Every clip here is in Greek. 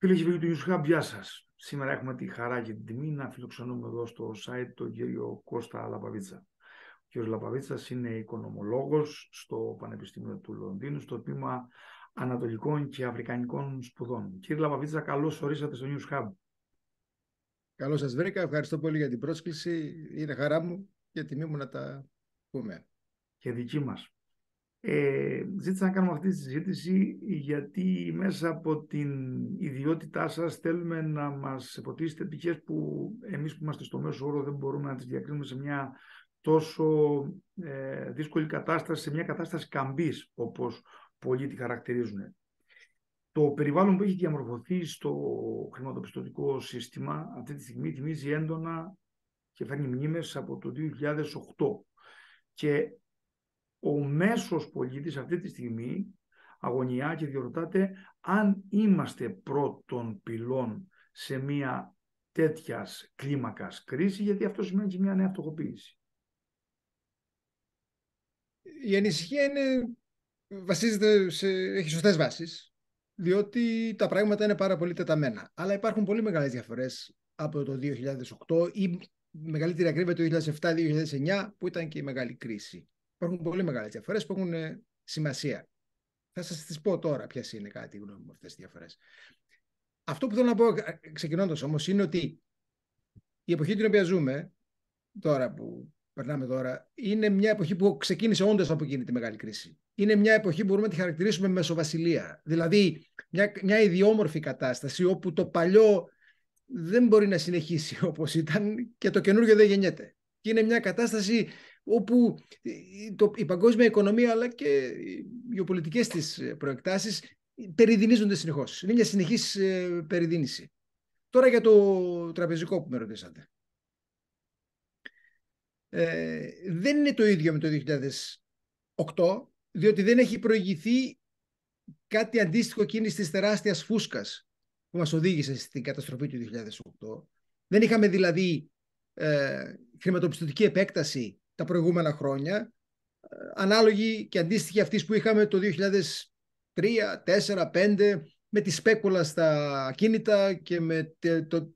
Φίλε και φίλοι του Newshub, γεια σας. Σήμερα έχουμε τη χαρά και την τιμή να φιλοξενούμε εδώ στο site τον κύριο Κώστα Λαπαβίτσα. Ο κύριος Λαπαβίτσας είναι οικονομολόγος στο Πανεπιστήμιο του Λονδίνου, στο τμήμα Ανατολικών και Αφρικανικών Σπουδών. Κύριε Λαπαβίτσα, καλώς ορίσατε στο News Hub. Καλώς σας βρήκα. Ευχαριστώ πολύ για την πρόσκληση. Είναι χαρά μου και τιμή μου να τα πούμε. Και δική μας. Ε, ζήτησα να κάνουμε αυτή τη συζήτηση γιατί μέσα από την ιδιότητά σας θέλουμε να μας εποτίσετε πτυχές που εμείς που είμαστε στο μέσο όρο δεν μπορούμε να τις διακρίνουμε σε μια τόσο ε, δύσκολη κατάσταση, σε μια κατάσταση καμπής όπως πολλοί τη χαρακτηρίζουν. Το περιβάλλον που έχει διαμορφωθεί στο χρηματοπιστωτικό σύστημα αυτή τη στιγμή θυμίζει έντονα και φέρνει μνήμες από το 2008 και ο μέσος πολίτης αυτή τη στιγμή αγωνιά και διορτάται αν είμαστε πρώτον πυλών σε μια τέτοιας κλίμακας κρίση, γιατί αυτό σημαίνει και μια νέα φτωχοποίηση. Η ανησυχία είναι, βασίζεται σε, έχει σωστές βάσεις, διότι τα πράγματα είναι πάρα πολύ τεταμένα. Αλλά υπάρχουν πολύ μεγάλες διαφορές από το 2008 ή μεγαλύτερη ακρίβεια το 2007-2009 που ήταν και η μεγάλη κρίση. Υπάρχουν πολύ μεγάλες διαφορές που έχουν σημασία. Θα σας τις πω τώρα ποιες είναι κάτι γνώμη μου διαφορές. Αυτό που θέλω να πω ε, ξεκινώντας όμως είναι ότι η εποχή την οποία ζούμε, τώρα που περνάμε τώρα, είναι μια εποχή που ξεκίνησε όντω από εκείνη τη μεγάλη κρίση. Είναι μια εποχή που μπορούμε να τη χαρακτηρίσουμε μεσοβασιλεία. Δηλαδή, μια, μια ιδιόμορφη κατάσταση όπου το παλιό δεν μπορεί να συνεχίσει όπως ήταν και το καινούργιο δεν γεννιέται. Και είναι μια κατάσταση όπου η παγκόσμια οικονομία αλλά και οι γεωπολιτικές της προεκτάσεις περιδινίζονται συνεχώς. Είναι μια συνεχής ε, περιδίνηση. Τώρα για το τραπεζικό που με ρωτήσατε. Ε, δεν είναι το ίδιο με το 2008, διότι δεν έχει προηγηθεί κάτι αντίστοιχο κίνηση της τεράστιας φούσκας που μας οδήγησε στην καταστροφή του 2008. Δεν είχαμε δηλαδή ε, χρηματοπιστωτική επέκταση τα προηγούμενα χρόνια, ε, ανάλογη και αντίστοιχη αυτής που είχαμε το 2003, 2004, 2005, με τη σπέκουλα στα ακίνητα και με το,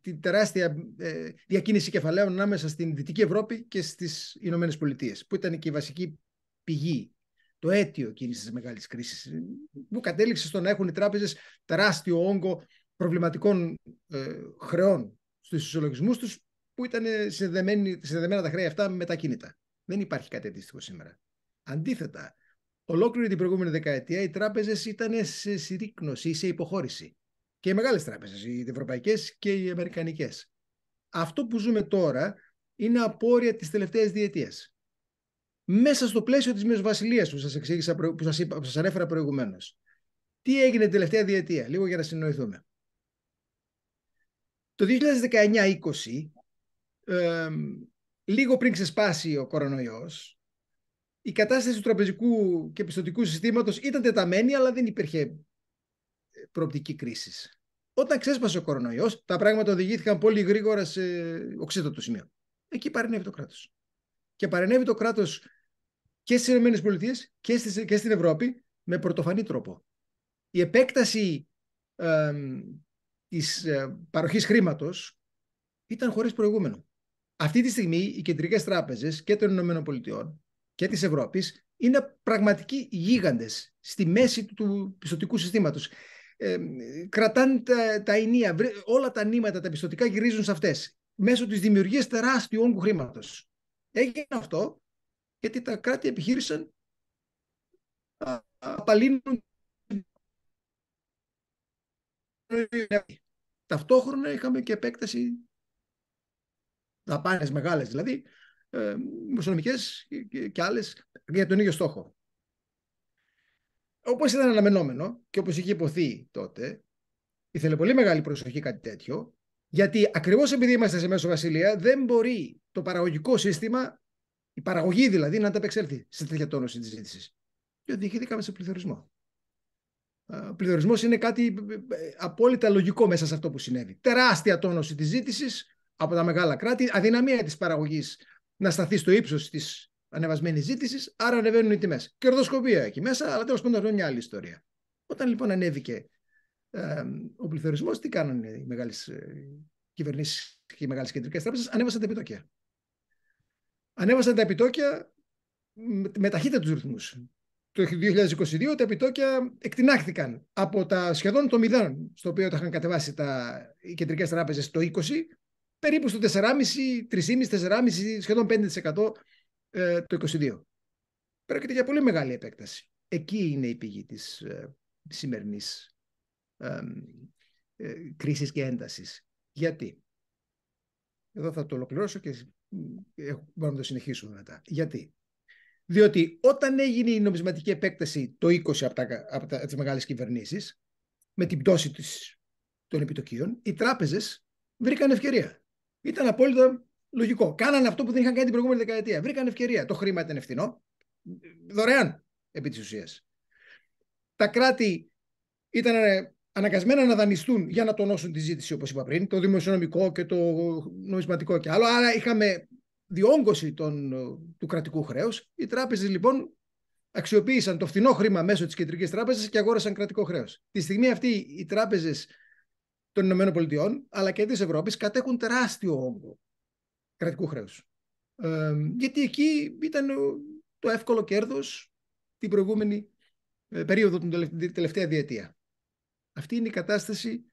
τη, τεράστια ε, διακίνηση κεφαλαίων ανάμεσα στην Δυτική Ευρώπη και στις Ηνωμένες Πολιτείες, που ήταν και η βασική πηγή, το αίτιο κίνησης της μεγάλης κρίσης, που κατέληξε στο να έχουν οι τράπεζες τεράστιο όγκο προβληματικών ε, χρεών στους ισολογισμούς τους που ήταν συνδεδεμένα τα χρέη αυτά με τα κίνητα. Δεν υπάρχει κάτι αντίστοιχο σήμερα. Αντίθετα, ολόκληρη την προηγούμενη δεκαετία οι τράπεζες ήταν σε συρρήκνωση ή σε υποχώρηση. Και οι μεγάλες τράπεζες, οι ευρωπαϊκές και οι αμερικανικές. Αυτό που ζούμε τώρα είναι απόρρια της τελευταίας διετίας. Μέσα στο πλαίσιο της Βασιλεία που σας που σας, ανέφερα προηγουμένως. Τι έγινε την τελευταία διετία, λίγο για να συνοηθούμε. Το 2019-20 λίγο πριν ξεσπάσει ο κορονοϊός, η κατάσταση του τραπεζικού και πιστοτικού συστήματος ήταν τεταμένη, αλλά δεν υπήρχε ε, προοπτική κρίσης. Όταν ξέσπασε ο κορονοϊός, τα πράγματα οδηγήθηκαν πολύ γρήγορα σε οξύτατο σημείο. Εκεί παρενέβη το κράτος. Και παρενέβη το κράτος και στις ΗΠΑ και, και στην Ευρώπη με πρωτοφανή τρόπο. Η επέκταση ε, της ε, παροχής χρήματος ήταν χωρίς προηγούμενο αυτή τη στιγμή οι κεντρικές τράπεζες και των Πολιτειών και της Ευρώπης είναι πραγματικοί γίγαντες στη μέση του πιστοτικού συστήματος. Ε, κρατάνε τα, ενία, όλα τα νήματα, τα πιστοτικά γυρίζουν σε αυτές μέσω της δημιουργίας τεράστιου όγκου χρήματος. Έγινε αυτό γιατί τα κράτη επιχείρησαν να απαλύνουν Ταυτόχρονα είχαμε και επέκταση δαπάνε μεγάλες δηλαδή, ε, δημοσιονομικέ και άλλες για τον ίδιο στόχο. Όπως ήταν αναμενόμενο και όπως είχε υποθεί τότε, ήθελε πολύ μεγάλη προσοχή κάτι τέτοιο, γιατί ακριβώς επειδή είμαστε σε μέσο βασιλεία, δεν μπορεί το παραγωγικό σύστημα, η παραγωγή δηλαδή, να ανταπεξέλθει σε τέτοια τόνωση της ζήτησης. Και οδηγηθήκαμε σε πληθωρισμό. Ε, ο πληθωρισμός είναι κάτι ε, ε, απόλυτα λογικό μέσα σε αυτό που συνέβη. Τεράστια τόνωση της ζήτησης, από τα μεγάλα κράτη, αδυναμία της παραγωγής να σταθεί στο ύψος της ανεβασμένης ζήτησης, άρα ανεβαίνουν οι τιμές. Κερδοσκοπία εκεί μέσα, αλλά τέλος πάντων είναι μια άλλη ιστορία. Όταν λοιπόν ανέβηκε ε, ο πληθωρισμός, τι κάνανε οι μεγάλες κυβερνήσεις και οι μεγάλες κεντρικές τράπεζες, ανέβασαν τα επιτόκια. Ανέβασαν τα επιτόκια με, ταχύτητα του ρυθμούς. Το 2022 τα επιτόκια εκτινάχθηκαν από τα σχεδόν το 0, στο οποίο τα είχαν κατεβάσει τα, οι κεντρικές τράπεζες το 20, περίπου στο 4,5-3,5-4,5 σχεδόν 5% ε, το 22%. Πρόκειται για πολύ μεγάλη επέκταση. Εκεί είναι η πηγή της ε, σημερινής ε, κρίσης και έντασης. Γιατί. Εδώ θα το ολοκληρώσω και ε, μπορούμε να το συνεχίσουμε μετά. Γιατί. Διότι όταν έγινε η νομισματική επέκταση το 20 από, τα, από, τα, τις μεγάλες κυβερνήσεις, με την πτώση της, των επιτοκίων, οι τράπεζες βρήκαν ευκαιρία ήταν απόλυτα λογικό. Κάνανε αυτό που δεν είχαν κάνει την προηγούμενη δεκαετία. Βρήκαν ευκαιρία. Το χρήμα ήταν ευθυνό. Δωρεάν επί της ουσίας. Τα κράτη ήταν ε, αναγκασμένα να δανειστούν για να τονώσουν τη ζήτηση, όπως είπα πριν, το δημοσιονομικό και το νομισματικό και άλλο. Άρα είχαμε διόγκωση ε, του κρατικού χρέους. Οι τράπεζες λοιπόν αξιοποίησαν το φθηνό χρήμα μέσω της Κεντρικής Τράπεζας και αγόρασαν κρατικό χρέος. Τη στιγμή αυτή οι τράπεζες των Πολιτειών, αλλά και της Ευρώπης κατέχουν τεράστιο όγκο κρατικού χρέους. Ε, γιατί εκεί ήταν το εύκολο κέρδος την προηγούμενη ε, περίοδο, την τελευταία διετία. Αυτή είναι η κατάσταση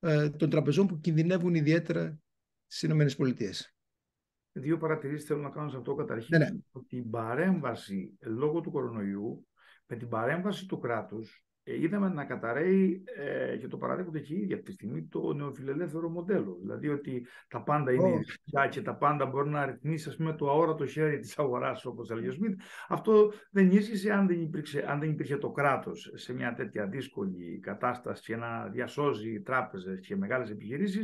ε, των τραπεζών που κινδυνεύουν ιδιαίτερα στις ΗΠΑ. Δύο παρατηρήσεις θέλω να κάνω σε αυτό. Καταρχήν, ναι, ναι, ότι η παρέμβαση λόγω του κορονοϊού, με την παρέμβαση του κράτους, ε, είδαμε να καταραίει ε, και το παραδέχονται και οι ίδιοι αυτή τη στιγμή το νεοφιλελεύθερο μοντέλο. Δηλαδή ότι τα πάντα είναι και τα πάντα μπορεί να ρυθμίσεις ας το αόρατο χέρι της αγοράς, όπως έλεγε ο Σμιτ. Αυτό δεν ίσχυσε αν δεν υπήρχε, αν δεν υπήρχε το κράτος σε μια τέτοια δύσκολη κατάσταση και να διασώζει τράπεζες και μεγάλες επιχειρήσεις.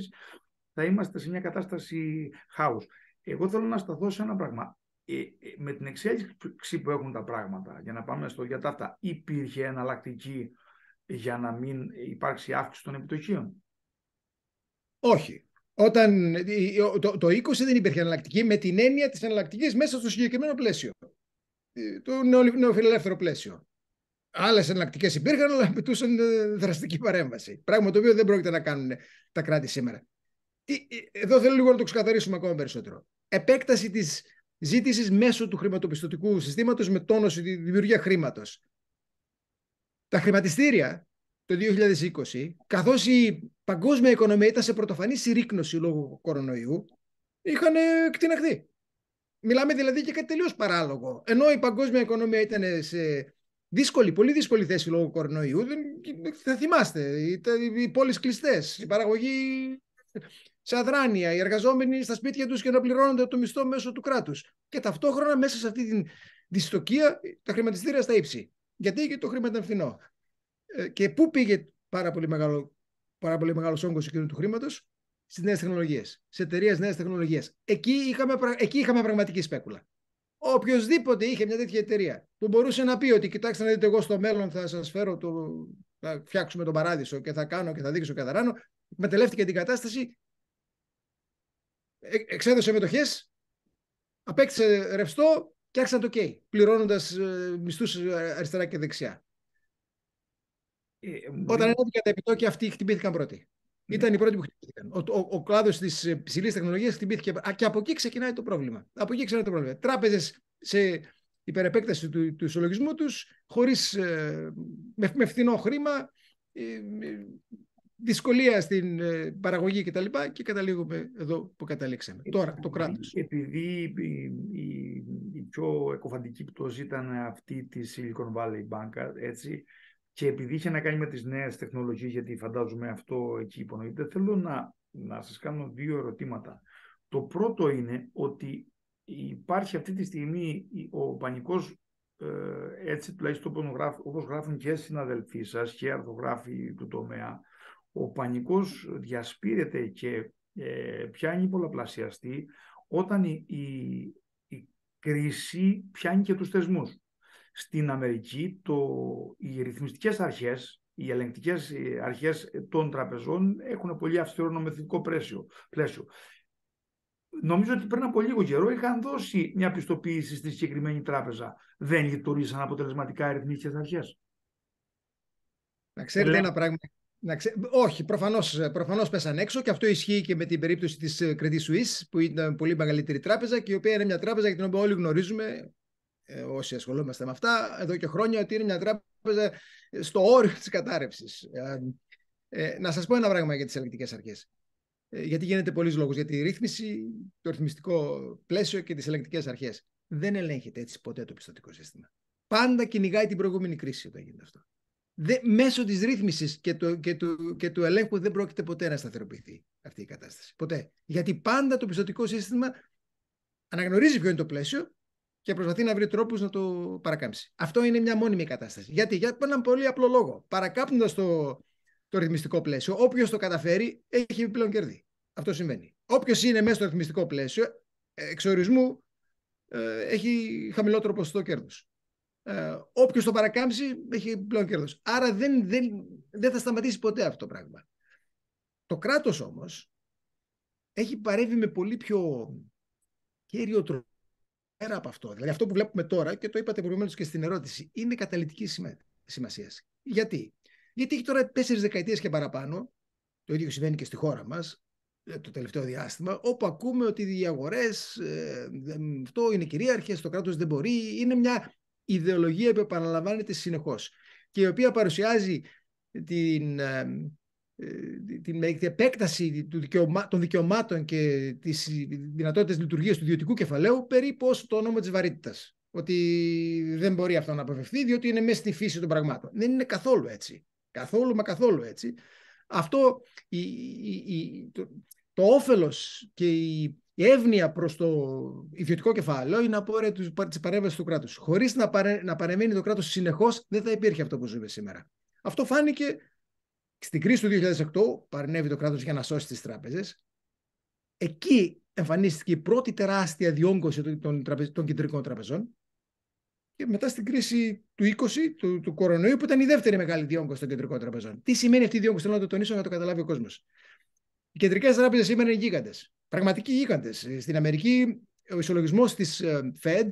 Θα είμαστε σε μια κατάσταση χάους. Εγώ θέλω να σταθώ σε ένα πράγμα. Ε, ε, με την εξέλιξη που έχουν τα πράγματα, για να πάμε στο για τα αυτά, υπήρχε εναλλακτική για να μην υπάρξει αύξηση των επιτοκίων. Όχι. Όταν, το, το 20 δεν υπήρχε εναλλακτική με την έννοια της εναλλακτικής μέσα στο συγκεκριμένο πλαίσιο. Ε, το νεοφιλελεύθερο πλαίσιο. Άλλες εναλλακτικές υπήρχαν, αλλά απαιτούσαν δραστική παρέμβαση. Πράγμα το οποίο δεν πρόκειται να κάνουν τα κράτη σήμερα. εδώ θέλω λίγο να το ξεκαθαρίσουμε ακόμα περισσότερο. Επέκταση της ζήτησης μέσω του χρηματοπιστωτικού συστήματος με τόνωση τη δημιουργία χρήματος. Τα χρηματιστήρια το 2020, καθώς η παγκόσμια οικονομία ήταν σε πρωτοφανή συρρήκνωση λόγω κορονοϊού, είχαν ε, εκτιναχθεί. Μιλάμε δηλαδή για κάτι τελείως παράλογο. Ενώ η παγκόσμια οικονομία ήταν σε δύσκολη, πολύ δύσκολη θέση λόγω κορονοϊού, θα θυμάστε. Οι πόλεις κλειστές, η παραγωγή σε αδράνεια, οι εργαζόμενοι στα σπίτια τους και να πληρώνονται το μισθό μέσω του κράτους. Και ταυτόχρονα μέσα σε αυτή τη δυστοκία τα χρηματιστήρια στα ύψη. Γιατί το χρήμα ήταν φθηνό. Ε, και πού πήγε πάρα πολύ μεγάλο πάρα πολύ μεγάλος όγκος εκείνου του χρήματος στις νέες τεχνολογίες, σε εταιρείες νέες τεχνολογίες. Εκεί, είχαμε, εκεί είχαμε πραγματική σπέκουλα. Οποιοδήποτε είχε μια τέτοια εταιρεία που πηγε παρα πολυ μεγαλο παρα μεγαλο ογκο εκεινου του χρηματο στι νεε τεχνολογιε σε εταιρειε νεε τεχνολογιε εκει ειχαμε εκει ειχαμε πραγματικη σπεκουλα οποιοδηποτε ειχε μια τετοια εταιρεια που μπορουσε να πει ότι κοιτάξτε να δείτε, εγώ στο μέλλον θα σας φέρω το. θα φτιάξουμε τον παράδεισο και θα κάνω και θα δείξω και θα Μετελεύτηκε την κατάσταση ε, εξέδωσε μετοχές, απέκτησε ρευστό και άρχισε το καίει, πληρώνοντας ε, μισθούς ε, αριστερά και δεξιά. Όταν ανέβηκαν τα επιτόκια, αυτοί χτυπήθηκαν πρώτοι. Ναι. Ήταν οι πρώτοι που χτυπήθηκαν. Ο, ο, ο κλάδος της ψηλή τεχνολογίας χτυπήθηκε. Και από εκεί ξεκινάει το πρόβλημα. Από εκεί το πρόβλημα. Τράπεζες σε υπερεπέκταση του, του ισολογισμού τους, χωρίς με, με φθηνό χρήμα, δυσκολία στην ε, παραγωγή τα λοιπά και καταλήγουμε εδώ που καταλήξαμε. Ε, Τώρα, το κράτος. Επειδή η, η, πιο εκοφαντική πτώση ήταν αυτή της Silicon Valley Bank, έτσι, και επειδή είχε να κάνει με τις νέες τεχνολογίες γιατί φαντάζομαι αυτό εκεί υπονοείται, θέλω να, να σας κάνω δύο ερωτήματα. Το πρώτο είναι ότι υπάρχει αυτή τη στιγμή ο πανικός ε, έτσι τουλάχιστον όπως γράφουν και συναδελφοί σας και αρθογράφοι του τομέα ο πανικός διασπείρεται και ε, πιάνει πολλαπλασιαστή όταν η, η, κρίση πιάνει και τους θεσμούς. Στην Αμερική το, οι ρυθμιστικές αρχές, οι ελεγκτικές αρχές των τραπεζών έχουν πολύ αυστηρό νομοθετικό πλαίσιο. Νομίζω ότι πριν από λίγο καιρό είχαν δώσει μια πιστοποίηση στη συγκεκριμένη τράπεζα. Δεν λειτουργήσαν αποτελεσματικά οι ρυθμιστικές αρχές. Να ξέρετε ένα πράγμα να ξε... Όχι, προφανώς, προφανώς πέσαν έξω και αυτό ισχύει και με την περίπτωση της ε, Credit Suisse που ήταν πολύ μεγαλύτερη τράπεζα και η οποία είναι μια τράπεζα για την οποία όλοι γνωρίζουμε ε, όσοι ασχολούμαστε με αυτά εδώ και χρόνια ότι είναι μια τράπεζα ε, στο όριο της κατάρρευσης. να σας πω ένα πράγμα για τις ελεγκτικές αρχές. γιατί γίνεται πολλή λόγο για τη ρύθμιση, το ρυθμιστικό πλαίσιο και τις ελεγκτικές αρχές. Δεν ελέγχεται έτσι ποτέ το πιστοτικό σύστημα. Πάντα κυνηγάει την προηγούμενη κρίση όταν γίνεται αυτό δε, μέσω της ρύθμισης και του, και, του, και του ελέγχου δεν πρόκειται ποτέ να σταθεροποιηθεί αυτή η κατάσταση. Ποτέ. Γιατί πάντα το πιστοτικό σύστημα αναγνωρίζει ποιο είναι το πλαίσιο και προσπαθεί να βρει τρόπους να το παρακάμψει. Αυτό είναι μια μόνιμη κατάσταση. Γιατί, για έναν πολύ απλό λόγο. Παρακάπτοντας το, το ρυθμιστικό πλαίσιο, όποιος το καταφέρει έχει πλέον κερδί. Αυτό συμβαίνει. Όποιος είναι μέσα στο ρυθμιστικό πλαίσιο, εξορισμού ε, έχει χαμηλότερο ποσοστό κέρδους. Ε, Όποιος το παρακάμψει έχει πλέον κέρδος. Άρα δεν, δεν, δεν θα σταματήσει ποτέ αυτό το πράγμα. Το κράτος όμως έχει παρέμβει με πολύ πιο κέριο τρόπο πέρα από αυτό. Δηλαδή αυτό που βλέπουμε τώρα και το είπατε προηγουμένως και στην ερώτηση είναι καταλητική σημασίας. Γιατί? Γιατί έχει τώρα τέσσερις δεκαετίες και παραπάνω, το ίδιο συμβαίνει και στη χώρα μας, ε, το τελευταίο διάστημα, όπου ακούμε ότι οι αγορές, ε, αυτό είναι κυρίαρχες, το κράτος δεν μπορεί. Είναι μια ιδεολογία που επαναλαμβάνεται συνεχώς και η οποία παρουσιάζει την, ε, ε, την, επέκταση του δικαιωμά, των δικαιωμάτων και τις δυνατότητες λειτουργίας του ιδιωτικού κεφαλαίου περίπου ως το όνομα της βαρύτητας. Ότι δεν μπορεί αυτό να αποφευθεί διότι είναι μέσα στη φύση των πραγμάτων. Δεν είναι καθόλου έτσι. Καθόλου μα καθόλου έτσι. Αυτό η, το, το όφελος και η η εύνοια προς το ιδιωτικό κεφάλαιο είναι απόρρια της παρέμβασης του κράτους. Χωρίς να, παρε... παρεμείνει το κράτος συνεχώς, δεν θα υπήρχε αυτό που ζούμε σήμερα. Αυτό φάνηκε στην κρίση του 2008, παρενέβη το κράτος για να σώσει τις τράπεζες. Εκεί εμφανίστηκε η πρώτη τεράστια διόγκωση των, των κεντρικών τραπεζών. Και μετά στην κρίση του 20, του, του κορονοϊού, που ήταν η δεύτερη μεγάλη διόγκωση των κεντρικών τραπεζών. Τι σημαίνει αυτή η διόγκωση, θέλω να το τονίσω να το καταλάβει ο κόσμος. Οι κεντρικές τράπεζες σήμερα είναι γίγαντες πραγματικοί γίγαντες. Ε, στην Αμερική, ο ισολογισμός της ε, Fed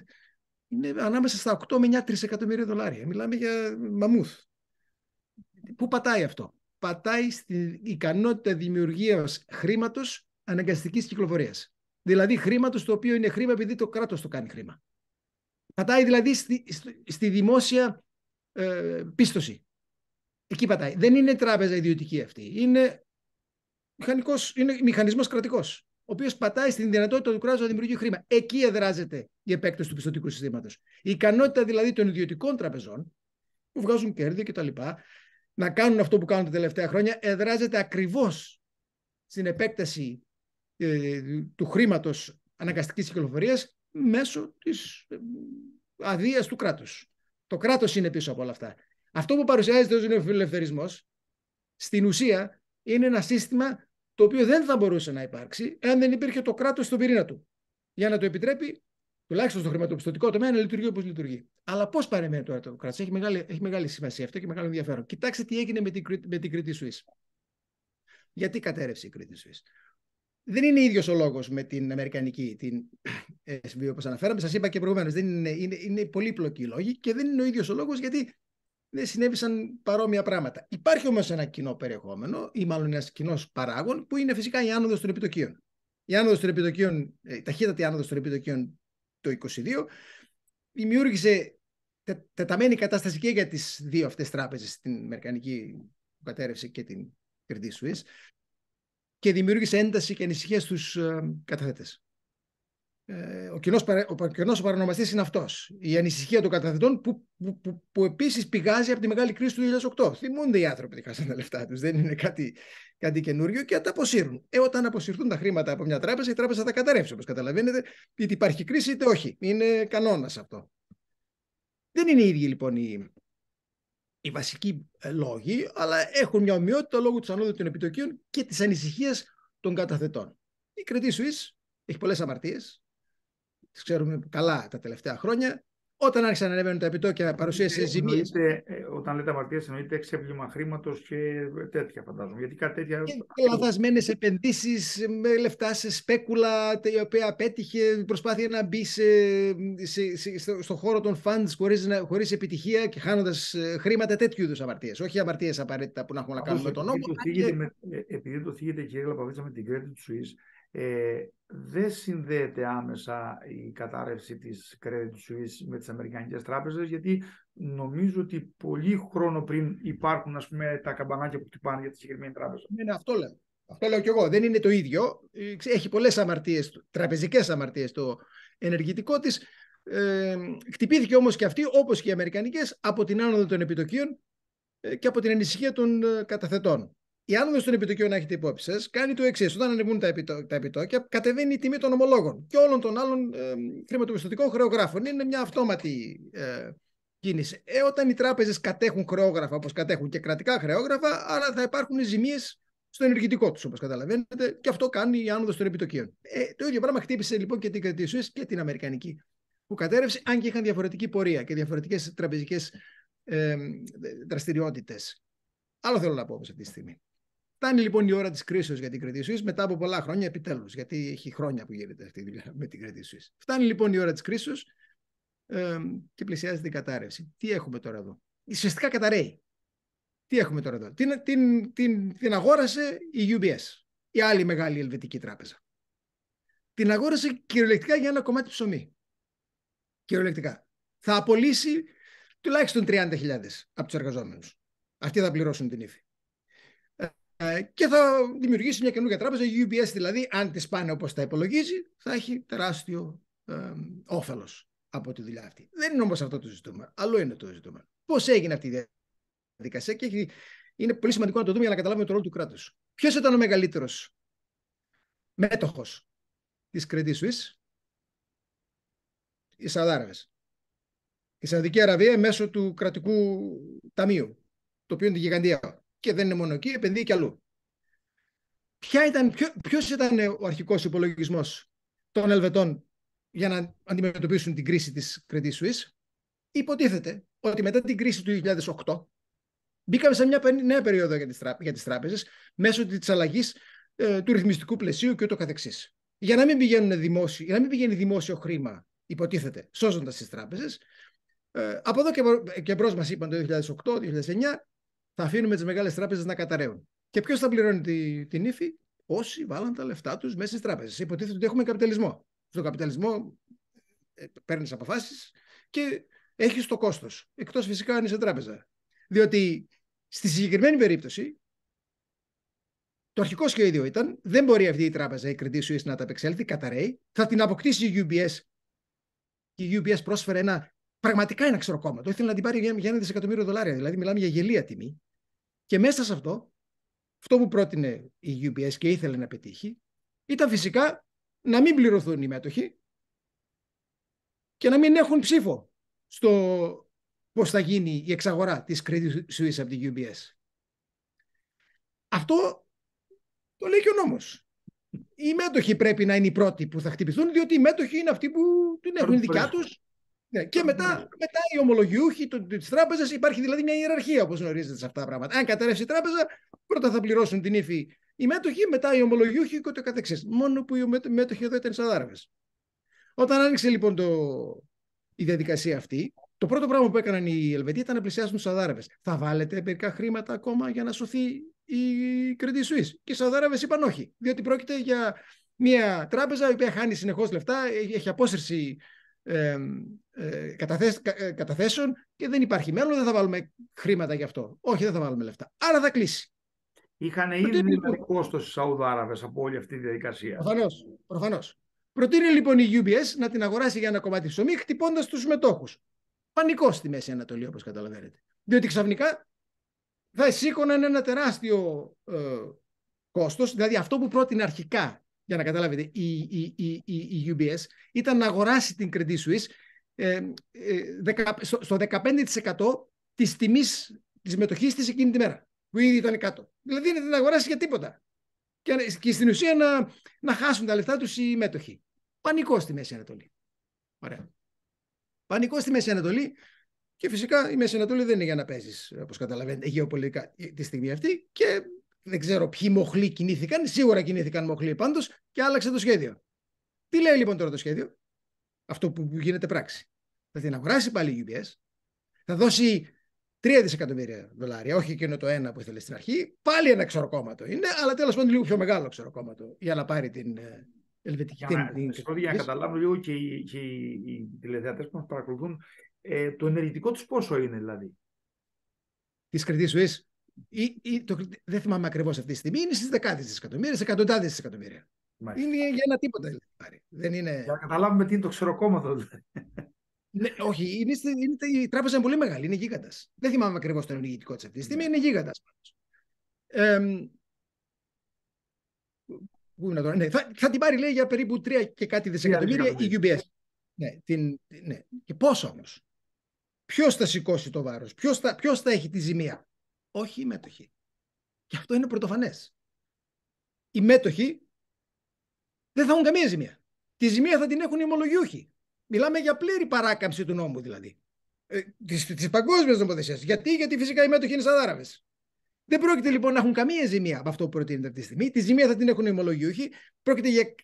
είναι ανάμεσα στα 8 με 9 τρισεκατομμύρια δολάρια. Μιλάμε για μαμούθ. Πού πατάει αυτό. Πατάει στην ικανότητα δημιουργίας χρήματος αναγκαστικής κυκλοφορίας. Δηλαδή χρήματος το οποίο είναι χρήμα επειδή το κράτος το κάνει χρήμα. Πατάει δηλαδή στη, στη δημόσια ε, πίστοση. Εκεί πατάει. Δεν είναι τράπεζα ιδιωτική αυτή. Είναι είναι μηχανισμός κρατικός ο οποίος πατάει στην δυνατότητα του κράτους να δημιουργεί χρήμα. Εκεί εδράζεται η επέκταση του πιστοτικού συστήματος. Η ικανότητα δηλαδή των ιδιωτικών τραπεζών, που βγάζουν κέρδη κτλ., να κάνουν αυτό που κάνουν τα τελευταία χρόνια, εδράζεται ακριβώς στην επέκταση ε, του χρήματος αναγκαστικής κυκλοφορίας μέσω της ε, αδείας του κράτους. Το κράτος είναι πίσω από όλα αυτά. Αυτό που παρουσιάζεται ως νεοφιλελευθερισμός, στην ουσία είναι ένα σύστημα το οποίο δεν θα μπορούσε να υπάρξει αν δεν υπήρχε το κράτος στον πυρήνα του. Για να το επιτρέπει, τουλάχιστον στο χρηματοπιστωτικό τομέα, να λειτουργεί όπως λειτουργεί. Αλλά πώς παρεμβαίνει τώρα το κράτος, έχει μεγάλη, έχει μεγάλη σημασία αυτό και μεγάλο ενδιαφέρον. Κοιτάξτε τι έγινε με την, με την Κρήτη Σουή. Γιατί κατέρευσε η Κρήτη Σουή. Δεν είναι ίδιος ο λόγος με την Αμερικανική, την ε, SBO, όπως αναφέραμε. Σας είπα και προηγουμένως. Είναι, είναι, είναι πολύπλοκοι οι λόγοι και δεν είναι ο ίδιος ο λόγος γιατί δεν συνέβησαν παρόμοια πράγματα. Υπάρχει όμως ένα κοινό περιεχόμενο, ή μάλλον ένας κοινός παράγων, που είναι φυσικά η άνοδος των επιτοκίων. Η, άνοδος των επιτοκίων, ε, η ταχύτατη άνοδος των επιτοκίων το 2022 δημιούργησε τεταμένη κατάσταση και για τις δύο αυτές τράπεζες, την Αμερικανική Πατέρευση και την Credit Suisse, και δημιούργησε ένταση και ανησυχία στους ε, καταθέτες ο ε, κοινό ο, κοινός είναι αυτός. Η ανησυχία των καταθετών που, που, που, που επίσης πηγάζει από τη μεγάλη κρίση του 2008. Θυμούνται οι άνθρωποι ότι χάσαν τα λεφτά τους. Δεν είναι κάτι, κάτι καινούριο και τα αποσύρουν. Ε, όταν αποσυρθούν τα χρήματα από μια τράπεζα, η τράπεζα θα τα καταρρεύσει. Όπως καταλαβαίνετε, είτε υπάρχει κρίση είτε όχι. Είναι κανόνας αυτό. Δεν είναι οι ίδιοι λοιπόν οι, οι βασικοί ε, λόγοι, αλλά έχουν μια ομοιότητα λόγω του ανώδου των επιτοκίων και της ανησυχίας των καταθετών. Η Κρετή Σουή έχει πολλές αμαρτίες, τις ξέρουμε καλά τα τελευταία χρόνια, όταν άρχισαν να ανεβαίνουν τα επιτόκια, ε, παρουσίασε ε, ζημίες. Ε, όταν λέτε αμαρτία εννοείται ξέπλυμα χρήματος και τέτοια, φαντάζομαι. Γιατί κάτι τέτοια. Και λαθασμένες επενδύσεις με λεφτά σε σπέκουλα, τα οποία απέτυχε προσπάθεια να μπει σε, σε, σε, στο, στον χώρο των funds χωρίς επιτυχία και χάνοντας χρήματα τέτοιου είδους αμαρτίες. Όχι αμαρτίες απαραίτητα που να έχουν να κάνουν με τον νόμο. Επειδή το θίγεται η με την Credit ε, δεν συνδέεται άμεσα η κατάρρευση της Credit Suisse με τις Αμερικανικές τράπεζες γιατί νομίζω ότι πολύ χρόνο πριν υπάρχουν ας πούμε, τα καμπανάκια που χτυπάνε για τη συγκεκριμένη τράπεζα. Ναι, ναι αυτό λέω. Αυτό λέω και εγώ. Δεν είναι το ίδιο. Ε, έχει πολλές αμαρτίες, τραπεζικές αμαρτίες το ενεργητικό της. Ε, χτυπήθηκε όμως και αυτή, όπως και οι Αμερικανικές, από την άνοδο των επιτοκίων ε, και από την ανησυχία των ε, καταθετών η άνοδος των επιτοκίων, να έχετε υπόψη σας, κάνει το εξής. Όταν ανεβούν τα, τα επιτόκια, κατεβαίνει η τιμή των ομολόγων και όλων των άλλων ε, χρηματοπιστωτικών χρεογράφων. Είναι μια αυτόματη ε, κίνηση. Ε, όταν οι τράπεζες κατέχουν χρεόγραφα, όπως κατέχουν και κρατικά χρεόγραφα, άρα θα υπάρχουν ζημίες στο ενεργητικό τους, όπως καταλαβαίνετε, και αυτό κάνει η άνοδος των επιτοκίων. Ε, το ίδιο πράγμα χτύπησε λοιπόν και την κρατική και την Αμερικανική που κατέρευσε, αν και είχαν διαφορετική πορεία και διαφορετικές τραπεζικές ε, δραστηριότητες. Άλλο θέλω να πω όμως αυτή τη στιγμή. Φτάνει λοιπόν η ώρα της κρίσης για την Credit Suisse μετά από πολλά χρόνια, επιτέλους, γιατί έχει χρόνια που γίνεται αυτή η δουλειά με την Credit Suisse. Φτάνει λοιπόν η ώρα της κρίσης ε, και πλησιάζεται η κατάρρευση. Τι έχουμε τώρα εδώ. Ουσιαστικά καταραίει. Τι έχουμε τώρα εδώ. Την, την, την, την αγόρασε η UBS, η άλλη μεγάλη ελβετική τράπεζα. Την αγόρασε κυριολεκτικά για ένα κομμάτι ψωμί. Κυριολεκτικά. Θα απολύσει τουλάχιστον 30.000 από τους εργαζόμενους. Αυτοί θα πληρώσουν την ύφη. Ε, και θα δημιουργήσει μια καινούργια τράπεζα. Η UBS δηλαδή, αν της πάνε όπως τα υπολογίζει, θα έχει τεράστιο ε, όφελος από τη δουλειά αυτή. Δεν είναι όμως αυτό το ζητούμενο. Αλλού είναι το ζητούμενο. Πώς έγινε αυτή η διαδικασία και έχει... είναι πολύ σημαντικό να το δούμε για να καταλάβουμε το ρόλο του κράτους. Ποιος ήταν ο μεγαλύτερος μέτοχος της Credit Suisse, οι Σαουδάραβες. Η Σαουδική Αραβία μέσω του κρατικού ταμείου, το οποίο είναι τη γιγαντιαίο και δεν είναι μόνο εκεί, επενδύει και αλλού. ήταν, ποιο, ήταν ο αρχικός υπολογισμός των Ελβετών για να αντιμετωπίσουν την κρίση της Credit Suisse. Υποτίθεται ότι μετά την κρίση του 2008 μπήκαμε σε μια νέα περίοδο για τις τράπεζες μέσω της αλλαγής ε, του ρυθμιστικού πλαισίου και ούτω Για να μην, πηγαίνουν δημόσιο, να μην πηγαίνει δημόσιο χρήμα, υποτίθεται, σώζοντας τις τράπεζες, ε, από εδώ και, και μα μας είπαν το 2008-2009 θα αφήνουμε τις μεγάλες τράπεζες να καταραίουν. Και ποιος θα πληρώνει τη, την ύφη, όσοι βάλαν τα λεφτά τους μέσα στις τράπεζες. Υποτίθεται ότι έχουμε καπιταλισμό. Στον καπιταλισμό ε, παίρνεις αποφάσεις και έχεις το κόστος. Εκτός φυσικά αν είσαι τράπεζα. Διότι στη συγκεκριμένη περίπτωση το αρχικό σχέδιο ήταν δεν μπορεί αυτή η τράπεζα, η Credit Suisse, να τα απεξέλθει, καταραίει. Θα την αποκτήσει η UBS. Η UBS πρόσφερε ένα πραγματικά ένα ξεροκόμμα. Το ήθελε να την πάρει για ένα δισεκατομμύριο δολάρια. Δηλαδή, μιλάμε για γελία τιμή. Και μέσα σε αυτό, αυτό που πρότεινε η UBS και ήθελε να πετύχει, ήταν φυσικά να μην πληρωθούν οι μέτοχοι και να μην έχουν ψήφο στο πώς θα γίνει η εξαγορά της Credit Suisse από την UBS. Αυτό το λέει και ο νόμος. Οι μέτοχοι πρέπει να είναι οι πρώτοι που θα χτυπηθούν, διότι οι μέτοχοι είναι αυτοί που την έχουν δικιά τους ναι. Και μετά, ναι. μετά οι ομολογιούχοι της τράπεζας υπάρχει δηλαδή μια ιεραρχία όπως γνωρίζετε σε αυτά τα πράγματα. Αν καταρρεύσει η τράπεζα, πρώτα θα πληρώσουν την ύφη οι μέτοχοι, μετά οι ομολογιούχοι και ούτω καθεξής. Μόνο που οι μέτοχοι εδώ ήταν σαδάρβε. Όταν άνοιξε λοιπόν το... η διαδικασία αυτή, το πρώτο πράγμα που έκαναν οι Ελβετοί ήταν να πλησιάσουν του Σαδάραβε. Θα βάλετε μερικά χρήματα ακόμα για να σωθεί η Credit σου. Και οι Σαδάραβε είπαν όχι, διότι πρόκειται για μια τράπεζα η οποία χάνει συνεχώς λεφτά, έχει απόσυρση ε, καταθέσεων και δεν υπάρχει μέλλον, δεν θα βάλουμε χρήματα γι' αυτό. Όχι, δεν θα βάλουμε λεφτά. Άρα θα κλείσει. Είχαν ήδη το λοιπόν- κόστος οι Σαουδάραβες από όλη αυτή τη διαδικασία. Προφανώς. Προτείνει λοιπόν η UBS να την αγοράσει για ένα κομμάτι ψωμί, χτυπώντας τους μετόχους. Πανικό στη Μέση Ανατολή, όπως καταλαβαίνετε. Διότι ξαφνικά θα σήκωναν ένα τεράστιο ε, κόστος. Δηλαδή αυτό που πρότεινε αρχικά, για να καταλάβετε, η, η, η, η UBS ήταν να αγοράσει την Credit Suisse ε, ε, στο 15% της τιμής της μετοχής της εκείνη τη μέρα, που ήδη ήταν κάτω. Δηλαδή δεν την αγοράσει για τίποτα. Ε, και, στην ουσία να, να χάσουν τα λεφτά τους οι μέτοχοι. Πανικό στη Μέση Ανατολή. Ωραία. Πανικό στη Μέση Ανατολή. Και φυσικά η Μέση Ανατολή δεν είναι για να παίζεις, όπως καταλαβαίνετε, γεωπολιτικά τη στιγμή αυτή. Και δεν ξέρω ποιοι μοχλοί κινήθηκαν. Σίγουρα κινήθηκαν μοχλοί πάντως και άλλαξε το σχέδιο. Τι λέει λοιπόν τώρα το σχέδιο αυτό που γίνεται πράξη. Θα την αγοράσει πάλι η UBS, θα δώσει 3 δισεκατομμύρια δολάρια, όχι εκείνο το ένα που ήθελε στην αρχή. Πάλι ένα ξεροκόμματο είναι, αλλά τέλος πάντων λίγο πιο μεγάλο ξεροκόμματο για να πάρει την ε, Ελβετική. την, την, την, την, για να καταλάβουν λίγο και οι, και οι που μας παρακολουθούν, ε, το ενεργητικό τους πόσο είναι δηλαδή. Της κριτή σου Ή, δεν θυμάμαι ακριβώς αυτή τη στιγμή, είναι στις δεκάδες δισεκατομμύρια, εκατοντάδες δισεκατομμύρια. Είναι για ένα τίποτα η Δεν είναι... Για να καταλάβουμε τι είναι το ξεροκόμματο. ναι, όχι, είναι, είναι, η τράπεζα είναι πολύ μεγάλη, είναι γίγαντας. Δεν θυμάμαι ακριβώς το ενεργητικό της αυτή τη στιγμή, ναι. είναι γίγαντας ε, τώρα. Ναι, θα, θα την πάρει λέει για περίπου 3 και κάτι δισεκατομμύρια η UBS. Ναι, την, ναι. Και πώς όμως. Ποιος θα σηκώσει το βάρος, ποιος θα, ποιος θα έχει τη ζημία. Όχι οι μέτοχοι. Και αυτό είναι πρωτοφανές. Οι μέτοχοι δεν θα έχουν καμία ζημία. Τη ζημία θα την έχουν οι ομολογιούχοι. Μιλάμε για πλήρη παράκαμψη του νόμου δηλαδή. Ε, Της παγκόσμιας νομοθεσίας. Γιατί? Γιατί φυσικά οι μέτοχοι είναι σαν Άραβες. Δεν πρόκειται λοιπόν να έχουν καμία ζημία από αυτό που προτείνεται αυτή τη στιγμή. Τη ζημία θα την έχουν οι ομολογιούχοι. Πρόκειται για,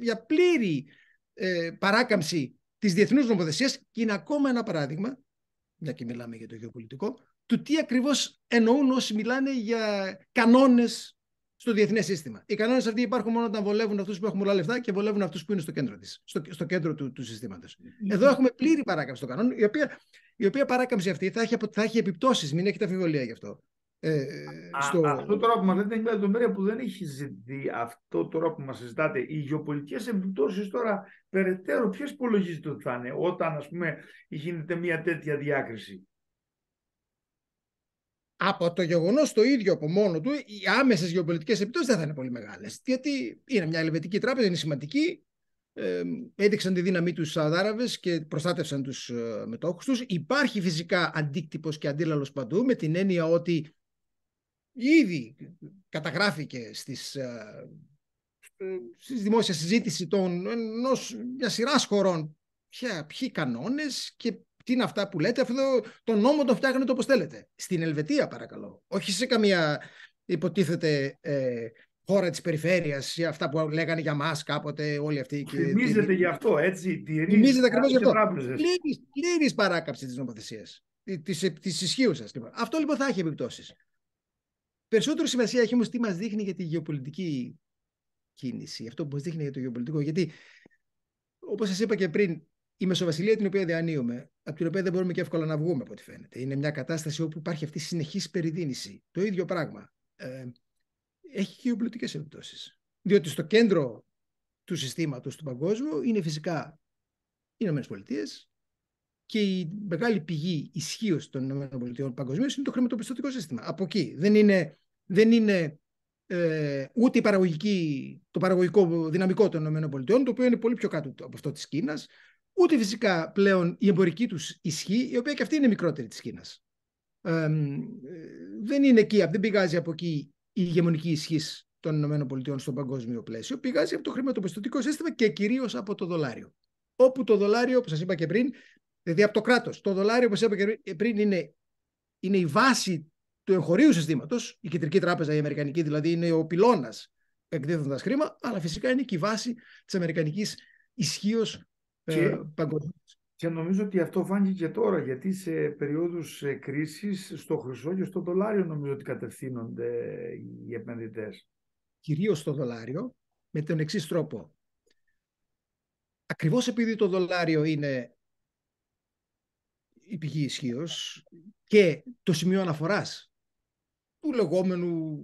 για πλήρη ε, παράκαμψη της διεθνούς νομοθεσίας και είναι ακόμα ένα παράδειγμα, μια και μιλάμε για το γεωπολιτικό, του τι ακριβώς εννοούν όσοι μιλάνε για κανόνες στο διεθνές σύστημα. Οι κανόνες αυτοί υπάρχουν μόνο όταν βολεύουν αυτούς που έχουν πολλά λεφτά και βολεύουν αυτούς που είναι στο κέντρο, της, στο, στο κέντρο του, του συστήματος. Ναι. Εδώ έχουμε πλήρη παράκαμψη των κανόνων, η οποία, η οποία παράκαμψη αυτή θα έχει, θα έχει επιπτώσεις, μην έχετε αμφιβολία γι' αυτό. Ε, στο... αυτό τώρα που μας λέτε είναι μια λεπτομέρεια που δεν έχει ζητηθεί αυτό τώρα που μας συζητάτε. Οι γεωπολιτικές επιπτώσεις τώρα περαιτέρω, ποιες υπολογίζετε ότι θα είναι όταν ας πούμε, γίνεται μια τέτοια διάκριση από το γεγονός το ίδιο από μόνο του, οι άμεσες γεωπολιτικές επιπτώσεις δεν θα είναι πολύ μεγάλες. Γιατί είναι μια ελβετική τράπεζα, είναι σημαντική. Ε, έδειξαν τη δύναμή τους Σαουδάραβε και προστάτευσαν τους ε, μετόχους τους. Υπάρχει φυσικά αντίκτυπος και αντίλαλος παντού, με την έννοια ότι ήδη καταγράφηκε στις ε, στη δημόσια συζήτηση των ενός, μιας σειράς χωρών ποιοι κανόνες και τι είναι αυτά που λέτε, αυτό το νόμο το φτιάχνετε όπως θέλετε. Στην Ελβετία παρακαλώ, όχι σε καμία υποτίθεται ε, χώρα της περιφέρειας, αυτά που λέγανε για μας κάποτε όλοι αυτοί. Θυμίζεται τη... γι' αυτό, έτσι. Θυμίζεται ακριβώς γι' αυτό. πλήρης πλήρης παράκαψη της νομοθεσίας, της, της λοιπόν. Αυτό λοιπόν θα έχει επιπτώσεις. Περισσότερη σημασία έχει όμως τι μας δείχνει για τη γεωπολιτική κίνηση, αυτό που μας δείχνει για το γεωπολιτικό. Γιατί, όπως σας είπα και πριν, η Μεσοβασιλεία την οποία διανύουμε από την οποία δεν μπορούμε και εύκολα να βγούμε, από ό,τι φαίνεται. Είναι μια κατάσταση όπου υπάρχει αυτή η συνεχής περιδίνηση. Το ίδιο πράγμα. Ε, έχει και οπλωτικέ επιπτώσεις. Διότι στο κέντρο του συστήματος του παγκόσμιου είναι φυσικά οι ΗΠΑ και η μεγάλη πηγή ισχύως των ΗΠΑ παγκοσμίως είναι το χρηματοπιστωτικό σύστημα. Από εκεί. Δεν είναι, δεν είναι ε, ούτε παραγωγική, το παραγωγικό δυναμικό των ΗΠΑ, το οποίο είναι πολύ πιο κάτω από αυτό της Κίνας, ούτε φυσικά πλέον η εμπορική τους ισχύ, η οποία και αυτή είναι μικρότερη της Κίνας. Ε, δεν είναι εκεί, δεν πηγάζει από εκεί η ηγεμονική ισχύ των ΗΠΑ στο παγκόσμιο πλαίσιο, πηγάζει από το χρηματοπιστωτικό σύστημα και κυρίως από το δολάριο. Όπου το δολάριο, όπως σας είπα και πριν, δηλαδή από το κράτος, το δολάριο, όπως είπα και ε, πριν, είναι, είναι η βάση του εγχωρίου συστήματος. η κεντρική τράπεζα, η αμερικανική δηλαδή, είναι ο πυλώνας εκδίδοντας χρήμα, αλλά φυσικά είναι και η βάση της αμερικανικής ισχύως και, ε. και νομίζω ότι αυτό φάνηκε και τώρα, γιατί σε περίοδους ε, κρίσης στο χρυσό και στο δολάριο νομίζω ότι κατευθύνονται οι επενδυτές. Κυρίως στο δολάριο, με τον εξής τρόπο. Ακριβώς επειδή το δολάριο είναι η πηγή ισχύως και το σημείο αναφοράς του λεγόμενου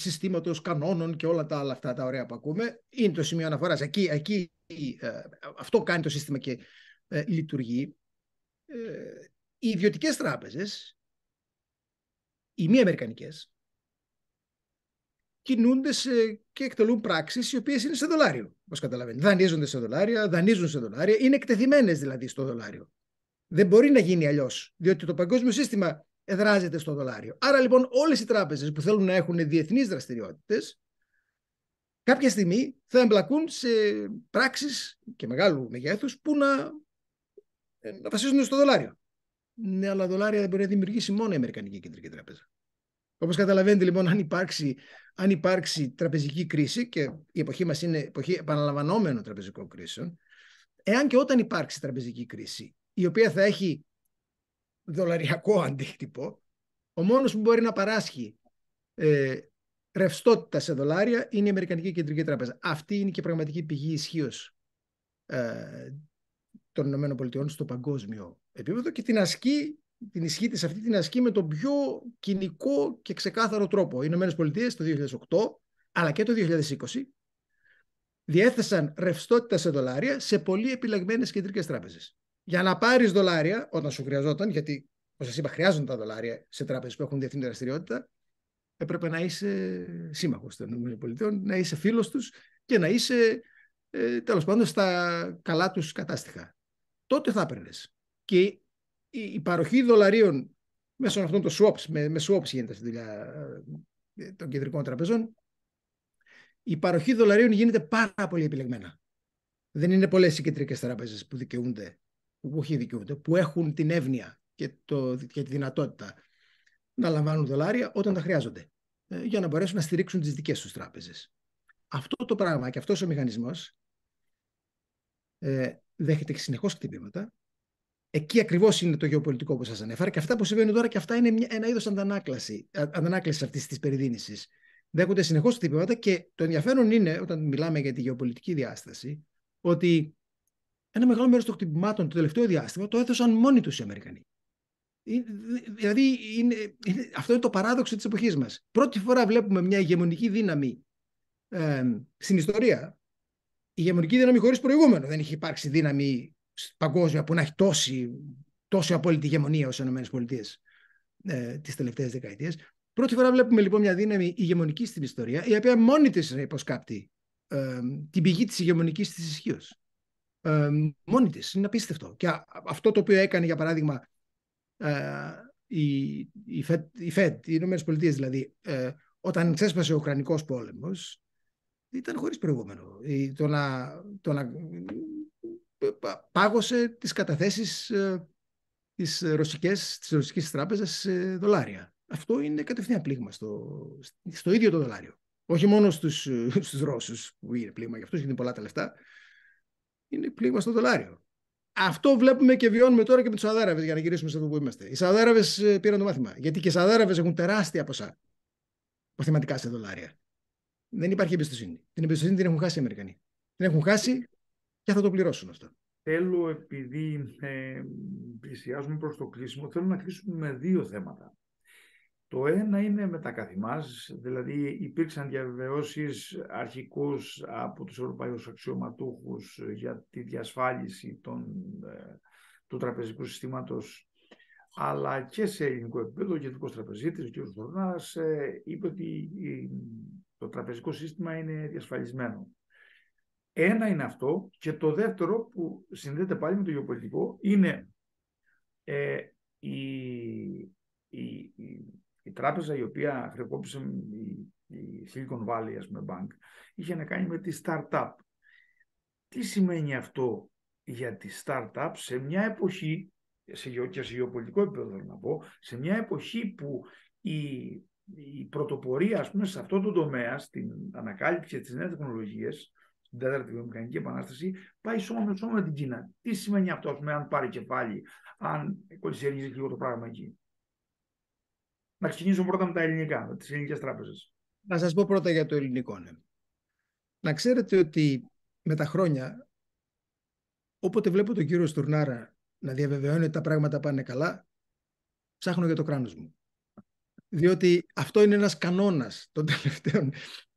συστήματος, κανόνων και όλα τα άλλα αυτά τα ωραία που ακούμε. Είναι το σημείο αναφοράς. Εκεί, εκεί ε, αυτό κάνει το σύστημα και ε, λειτουργεί. Ε, οι ιδιωτικές τράπεζες, οι μη αμερικανικές, κινούνται σε, και εκτελούν πράξεις οι οποίες είναι σε δολάριο, όπως καταλαβαίνετε. Δανείζονται σε δολάρια, δανείζουν σε δολάρια, είναι εκτεθειμένες δηλαδή στο δολάριο. Δεν μπορεί να γίνει αλλιώς, διότι το παγκόσμιο σύστημα εδράζεται στο δολάριο. Άρα λοιπόν όλες οι τράπεζες που θέλουν να έχουν διεθνείς δραστηριότητες κάποια στιγμή θα εμπλακούν σε πράξεις και μεγάλου μεγέθους που να, ε, να βασίζονται στο δολάριο. Ναι, αλλά δολάρια δεν μπορεί να δημιουργήσει μόνο η Αμερικανική Κεντρική Τράπεζα. Όπως καταλαβαίνετε λοιπόν, αν υπάρξει, αν υπάρξει τραπεζική κρίση και η εποχή μας είναι εποχή επαναλαμβανόμενων τραπεζικών κρίσεων, εάν και όταν υπάρξει τραπεζική κρίση, η οποία θα έχει δολαριακό αντίκτυπο, ο μόνος που μπορεί να παράσχει ε, ρευστότητα σε δολάρια είναι η Αμερικανική Κεντρική Τράπεζα. Αυτή είναι και η πραγματική πηγή ισχύως ε, των ΗΠΑ στο παγκόσμιο επίπεδο και την ασκεί την ισχύ της αυτή την ασκεί με τον πιο κοινικό και ξεκάθαρο τρόπο. Οι Ηνωμένες Πολιτείες το 2008 αλλά και το 2020 διέθεσαν ρευστότητα σε δολάρια σε πολύ επιλεγμένες κεντρικές τράπεζες για να πάρεις δολάρια όταν σου χρειαζόταν, γιατί όπως σας είπα, χρειάζονται τα δολάρια σε τράπεζες που έχουν διεθνή δραστηριότητα, έπρεπε να είσαι σύμμαχος των ΗΠΑ, να είσαι φίλος τους και να είσαι ε, τέλος πάντων στα καλά τους κατάστοιχα. Τότε θα έπαιρνες. Και η, παροχή δολαρίων μέσω αυτών των swaps, με, με swaps γίνεται στη δουλειά ε, των κεντρικών τραπεζών, η παροχή δολαρίων γίνεται πάρα πολύ επιλεγμένα. Δεν είναι πολλές οι κεντρικές τράπεζε που δικαιούνται που που έχουν την εύνοια και, τη δυνατότητα να λαμβάνουν δολάρια όταν τα χρειάζονται ε, για να μπορέσουν να στηρίξουν τις δικές τους τράπεζες. Αυτό το πράγμα και αυτός ο μηχανισμός ε, δέχεται συνεχώς χτυπήματα. Εκεί ακριβώς είναι το γεωπολιτικό που σας ανέφερα και αυτά που συμβαίνουν τώρα και αυτά είναι μια, ένα είδος αντανάκλαση, αντανάκλαση αυτής της περιδίνησης. Δέχονται συνεχώς χτυπήματα και το ενδιαφέρον είναι όταν μιλάμε για τη γεωπολιτική διάσταση ότι ένα μεγάλο μέρος των χτυπημάτων το τελευταίο διάστημα το έδωσαν μόνοι τους οι Αμερικανοί. Ε, δηλαδή, είναι, αυτό είναι το παράδοξο της εποχής μας. Πρώτη φορά βλέπουμε μια ηγεμονική δύναμη ε, στην ιστορία. ηγεμονική δύναμη χωρίς προηγούμενο. Δεν είχε υπάρξει δύναμη παγκόσμια που να έχει τόση, τόση απόλυτη ηγεμονία ως ΗΠΑ ε, τις τελευταίες δεκαετίες. Πρώτη φορά βλέπουμε λοιπόν μια δύναμη ηγεμονική στην ιστορία, η οποία μόνη της υποσκάπτει ε, την πηγή της ηγεμονικής της ισχύως ε, μόνη της. Είναι απίστευτο. Και αυτό το οποίο έκανε, για παράδειγμα, ε, η, η, ΦΕΤ, η οι Ηνωμένες Πολιτείες δηλαδή, ε, όταν ξέσπασε ο Ουκρανικός πόλεμος, ήταν χωρίς προηγούμενο. Το να, ε, πάγωσε τις καταθέσεις ε, τις ρωσικές, της ρωσικής τράπεζας σε δολάρια. Αυτό είναι κατευθείαν πλήγμα στο, στο ίδιο το δολάριο. Όχι μόνο στους, ε, στους Ρώσους που είναι πλήγμα για αυτούς, γιατί είναι πολλά τα λεφτά, είναι πλήγμα στο δολάριο. Αυτό βλέπουμε και βιώνουμε τώρα και με τους Σαουδάραβε, για να γυρίσουμε σε αυτό που είμαστε. Οι Σαουδάραβε ε, πήραν το μάθημα. Γιατί και οι Σαουδάραβε έχουν τεράστια ποσά αποθεματικά σε δολάρια. Δεν υπάρχει εμπιστοσύνη. Την εμπιστοσύνη την έχουν χάσει οι Αμερικανοί. Την έχουν χάσει και θα το πληρώσουν αυτό. Θέλω, επειδή ε, πλησιάζουμε προς το κλείσιμο, θέλω να κλείσουμε με δύο θέματα. Το ένα είναι με τα καθημάς, δηλαδή υπήρξαν διαβεβαιώσεις αρχικούς από τους ευρωπαϊκούς αξιωματούχους για τη διασφάλιση των, ε, του τραπεζικού συστήματος αλλά και σε ελληνικό επίπεδο, ο κεντρικός τραπεζίτης, ο κ. Φορνάς, ε, είπε ότι το τραπεζικό σύστημα είναι διασφαλισμένο. Ένα είναι αυτό και το δεύτερο που συνδέεται πάλι με το γεωπολιτικό είναι ε, η η τράπεζα η οποία χρεοκόπησε η, Silicon Valley, ας πούμε, Bank, είχε να κάνει με τη startup. Τι σημαίνει αυτό για τη startup σε μια εποχή, σε, και σε γεωπολιτικό επίπεδο θέλω να πω, σε μια εποχή που η, η πρωτοπορία, ας πούμε, σε αυτό το τομέα, στην ανακάλυψη της νέας τεχνολογίας, στην τέταρτη βιομηχανική επανάσταση, πάει σώμα με σώμα με την Κίνα. Τι σημαίνει αυτό, ας πούμε, αν πάρει κεφάλι, αν κολλησιεργίζει λίγο το πράγμα εκεί να ξεκινήσουμε πρώτα με τα ελληνικά, με τις ελληνικές τράπεζες. Να σας πω πρώτα για το ελληνικό, ναι. Να ξέρετε ότι με τα χρόνια, όποτε βλέπω τον κύριο Στουρνάρα να διαβεβαιώνει ότι τα πράγματα πάνε καλά, ψάχνω για το κράνος μου. Διότι αυτό είναι ένας κανόνας των τελευταίων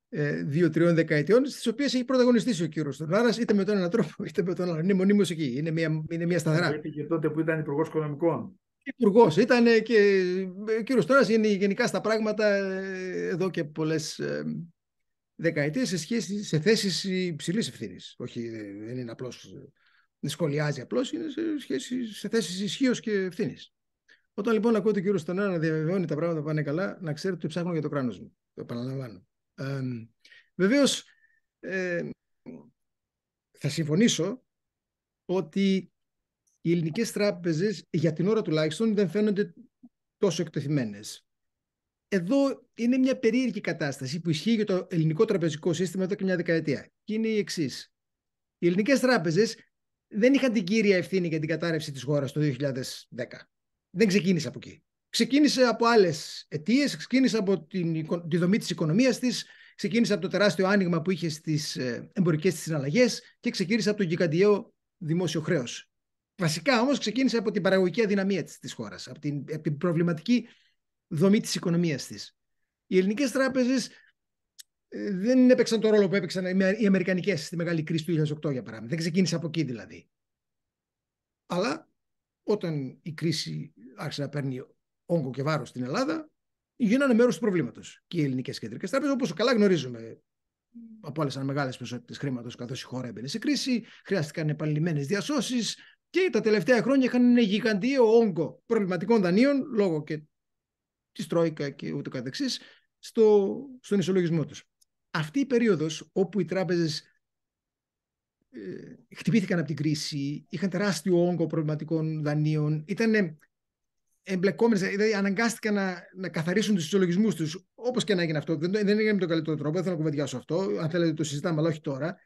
ε, δύο-τριών δεκαετιών, στις οποίες έχει πρωταγωνιστήσει ο κύριος Τουρνάρα, είτε με τον έναν τρόπο είτε με τον άλλον. Είναι μονίμως εκεί, είναι μια, είναι μια σταθερά. Και τότε που ήταν υπουργός οικονομικών. Υπουργός ήταν και ε, ο κύριος Τώρα γενικά στα πράγματα ε, εδώ και πολλές ε, δεκαετίες σε, σχέση, σε θέσεις υψηλής ευθύνης. Όχι, δεν είναι απλώς. Δεν σχολιάζει απλώς, είναι σε, σχέση, σε θέσεις ισχύως και ευθύνης. Όταν λοιπόν ακούω τον κύριο Στανέρα να διαβεβαιώνει τα πράγματα πάνε καλά, να ξέρετε ότι ψάχνω για το κράνος μου. Το επαναλαμβάνω. Ε, Βεβαίω, θα συμφωνήσω ότι οι ελληνικές τράπεζες, για την ώρα τουλάχιστον, δεν φαίνονται τόσο εκτεθειμένες. Εδώ είναι μια περίεργη κατάσταση που ισχύει για το ελληνικό τραπεζικό σύστημα εδώ και μια δεκαετία. Και είναι η εξής. Οι ελληνικές τράπεζες δεν είχαν την κύρια ευθύνη για την κατάρρευση της χώρας το 2010. Δεν ξεκίνησε από εκεί. Ξεκίνησε από άλλες αιτίες, ξεκίνησε από την, τη δομή της οικονομίας της, ξεκίνησε από το τεράστιο άνοιγμα που είχε στις ε, εμπορικές της συναλλαγές και ξεκίνησε από το γιγαντιαίο δημόσιο χρέος. Βασικά όμως ξεκίνησε από την παραγωγική αδυναμία της, της χώρας, από την, προβληματική δομή της οικονομίας της. Οι ελληνικές τράπεζες ε, δεν έπαιξαν το ρόλο που έπαιξαν οι Αμερικανικές στη μεγάλη κρίση του 2008 για παράδειγμα. Δεν ξεκίνησε από εκεί δηλαδή. Αλλά όταν η κρίση άρχισε να παίρνει όγκο και βάρος στην Ελλάδα, γίνανε μέρος του προβλήματος και οι ελληνικές κεντρικές τράπεζες, όπως καλά γνωρίζουμε απόλυσαν μεγάλες ποσότητες χρήματος καθώς η χώρα έμπαινε σε κρίση. Χρειάστηκαν επανειλημμένε διασώσεις και τα τελευταία χρόνια είχαν ένα γιγαντιαίο όγκο προβληματικών δανείων λόγω και της Τρόικα και ούτω καθεξής στο, στον ισολογισμό τους. Αυτή η περίοδος όπου οι τράπεζες ε, χτυπήθηκαν από την κρίση, είχαν τεράστιο όγκο προβληματικών δανείων, ήταν εμπλεκόμενες, δηλαδή αναγκάστηκαν να, καθαρίσουν τους ισολογισμούς τους. Όπως και να έγινε αυτό, δεν, δεν έγινε με τον καλύτερο τρόπο, δεν θέλω να κουβεντιάσω αυτό. Αν θέλετε, το συζητάμε, αλλά όχι τώρα.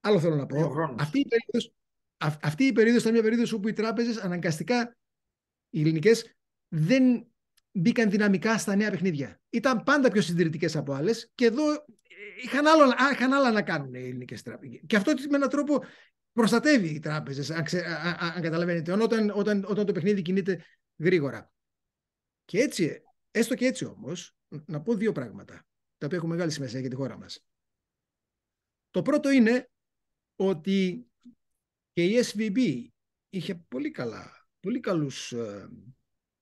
Άλλο θέλω να πω. Αυτή η περίοδος αυτή η περίοδος ήταν μια περίοδος όπου οι τράπεζες αναγκαστικά, οι ελληνικές, δεν μπήκαν δυναμικά στα νέα παιχνίδια. Ήταν πάντα πιο συντηρητικές από άλλες και εδώ ε, είχαν, άλλο, είχαν άλλα να κάνουν οι ελληνικές τράπεζε. Και αυτό με έναν τρόπο προστατεύει οι τράπεζες, αν, αν, καταλαβαίνετε, όταν, όταν, όταν το παιχνίδι κινείται γρήγορα. Και έτσι, έστω και έτσι όμως, να πω δύο πράγματα τα οποία έχουν μεγάλη σημασία για τη χώρα μας. Το πρώτο είναι ότι και η SVB είχε πολύ καλά, πολύ καλούς, ε,